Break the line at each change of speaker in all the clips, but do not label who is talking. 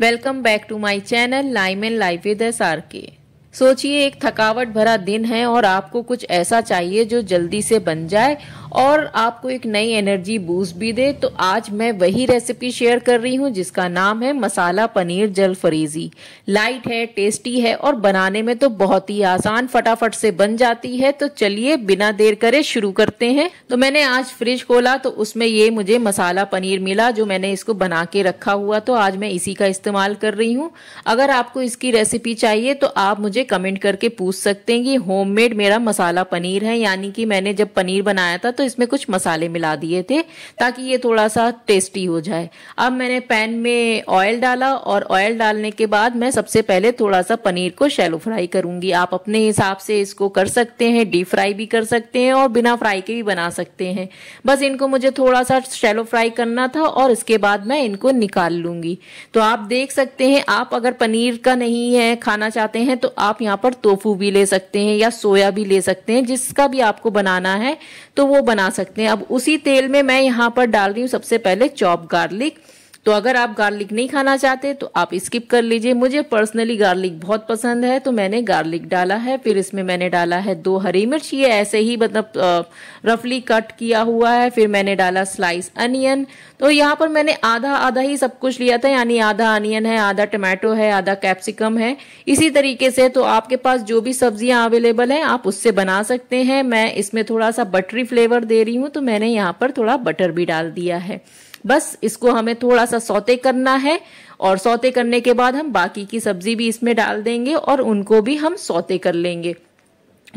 welcome back to my channel lime and life with S R K सोचिए एक थकावट भरा दिन है और आपको कुछ ऐसा चाहिए जो जल्दी से बन जाए और आपको एक नई एनर्जी बूस्ट भी दे तो आज मैं वही रेसिपी शेयर कर रही हूँ जिसका नाम है मसाला पनीर जल फरीजी लाइट है टेस्टी है और बनाने में तो बहुत ही आसान फटाफट से बन जाती है तो चलिए बिना देर करे शुरू करते हैं तो मैंने आज फ्रिज खोला तो उसमें ये मुझे मसाला पनीर मिला जो मैंने इसको बना के रखा हुआ तो आज मैं इसी का इस्तेमाल कर रही हूँ अगर आपको इसकी रेसिपी चाहिए तो आप मुझे कमेंट करके पूछ सकते हैं कि होममेड मेरा मसाला पनीर है यानी कि मैंने जब पनीर बनाया था तो इसमें कुछ मसाले मिला दिए थे ताकि ये थोड़ा सा टेस्टी हो जाए अब मैंने पैन में ऑयल डाला और ऑयल डालने के बाद मैं सबसे पहले थोड़ा सा पनीर को शैलो फ्राई करूंगी आप अपने हिसाब से इसको कर सकते हैं डीप फ्राई भी कर सकते हैं और बिना फ्राई के भी बना सकते हैं बस इनको मुझे थोड़ा सा शैलो फ्राई करना था और इसके बाद मैं इनको निकाल लूंगी तो आप देख सकते हैं आप अगर पनीर का नहीं है खाना चाहते हैं तो आप यहाँ पर तोफू भी ले सकते हैं या सोया भी ले सकते हैं जिसका भी आपको बनाना है तो वो बना सकते हैं अब उसी तेल में मैं यहाँ पर डाल रही हूँ सबसे पहले चॉप गार्लिक तो अगर आप गार्लिक नहीं खाना चाहते तो आप स्किप कर लीजिए मुझे पर्सनली गार्लिक बहुत पसंद है तो मैंने गार्लिक डाला है फिर इसमें मैंने डाला है दो हरी मिर्च ये ऐसे ही मतलब रफली कट किया हुआ है फिर मैंने डाला स्लाइस अनियन तो यहाँ पर मैंने आधा आधा ही सब कुछ लिया था यानी आधा अनियन है आधा टमाटो है आधा कैप्सिकम है इसी तरीके से तो आपके पास जो भी सब्जियां अवेलेबल है आप उससे बना सकते हैं मैं इसमें थोड़ा सा बटरी फ्लेवर दे रही हूँ तो मैंने यहाँ पर थोड़ा बटर भी डाल दिया है बस इसको हमें थोड़ा सा सौते करना है और सौते करने के बाद हम बाकी की सब्जी भी इसमें डाल देंगे और उनको भी हम सौते कर लेंगे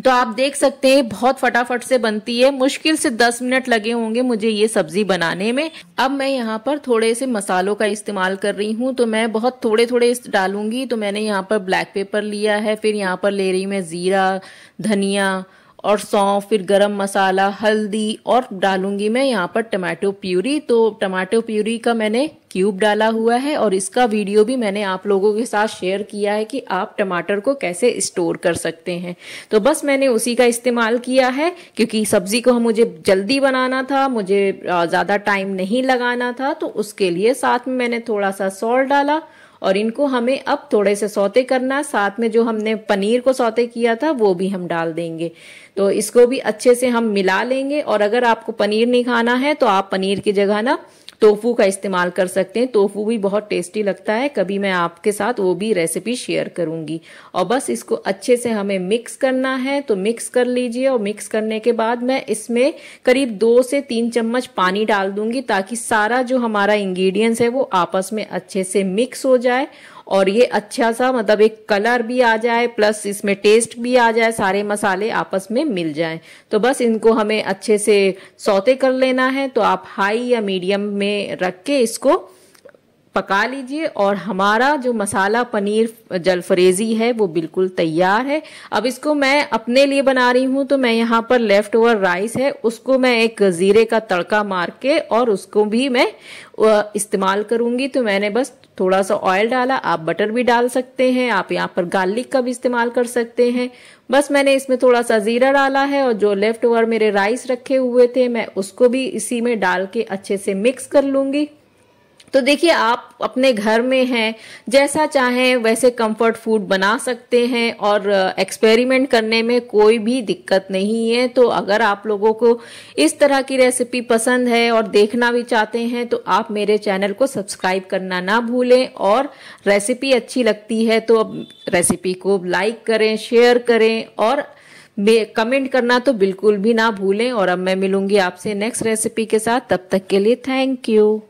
तो आप देख सकते हैं बहुत फटाफट से बनती है मुश्किल से 10 मिनट लगे होंगे मुझे ये सब्जी बनाने में अब मैं यहाँ पर थोड़े से मसालों का इस्तेमाल कर रही हूँ तो मैं बहुत थोड़े थोड़े डालूंगी तो मैंने यहाँ पर ब्लैक पेपर लिया है फिर यहाँ पर ले रही मैं ज़ीरा धनिया और सौंफ फिर गरम मसाला हल्दी और डालूंगी मैं यहाँ पर टमाटो प्यूरी तो टमाटो प्यूरी का मैंने क्यूब डाला हुआ है और इसका वीडियो भी मैंने आप लोगों के साथ शेयर किया है कि आप टमाटर को कैसे स्टोर कर सकते हैं तो बस मैंने उसी का इस्तेमाल किया है क्योंकि सब्जी को मुझे जल्दी बनाना था मुझे ज़्यादा टाइम नहीं लगाना था तो उसके लिए साथ में मैंने थोड़ा सा सॉल्ट डाला और इनको हमें अब थोड़े से सौते करना साथ में जो हमने पनीर को सौते किया था वो भी हम डाल देंगे तो इसको भी अच्छे से हम मिला लेंगे और अगर आपको पनीर नहीं खाना है तो आप पनीर की जगह ना टोफू का इस्तेमाल कर सकते हैं टोफू भी बहुत टेस्टी लगता है कभी मैं आपके साथ वो भी रेसिपी शेयर करूंगी और बस इसको अच्छे से हमें मिक्स करना है तो मिक्स कर लीजिए और मिक्स करने के बाद मैं इसमें करीब दो से तीन चम्मच पानी डाल दूंगी ताकि सारा जो हमारा इंग्रेडिएंट्स है वो आपस में अच्छे से मिक्स हो जाए और ये अच्छा सा मतलब एक कलर भी आ जाए प्लस इसमें टेस्ट भी आ जाए सारे मसाले आपस में मिल जाए तो बस इनको हमें अच्छे से सौते कर लेना है तो आप हाई या मीडियम में रख के इसको पका लीजिए और हमारा जो मसाला पनीर जलफरेजी है वो बिल्कुल तैयार है अब इसको मैं अपने लिए बना रही हूँ तो मैं यहाँ पर लेफ्ट ओवर राइस है उसको मैं एक ज़ीरे का तड़का मार के और उसको भी मैं इस्तेमाल करूँगी तो मैंने बस थोड़ा सा ऑयल डाला आप बटर भी डाल सकते हैं आप यहाँ पर गार्लिक का भी इस्तेमाल कर सकते हैं बस मैंने इसमें थोड़ा सा ज़ीरा डाला है और जो लेफ्ट ओवर मेरे राइस रखे हुए थे मैं उसको भी इसी में डाल के अच्छे से मिक्स कर लूँगी तो देखिए आप अपने घर में हैं जैसा चाहें वैसे कंफर्ट फूड बना सकते हैं और एक्सपेरिमेंट करने में कोई भी दिक्कत नहीं है तो अगर आप लोगों को इस तरह की रेसिपी पसंद है और देखना भी चाहते हैं तो आप मेरे चैनल को सब्सक्राइब करना ना भूलें और रेसिपी अच्छी लगती है तो अब रेसिपी को लाइक करें शेयर करें और कमेंट करना तो बिल्कुल भी ना भूलें और अब मैं मिलूंगी आपसे नेक्स्ट रेसिपी के साथ तब तक के लिए थैंक यू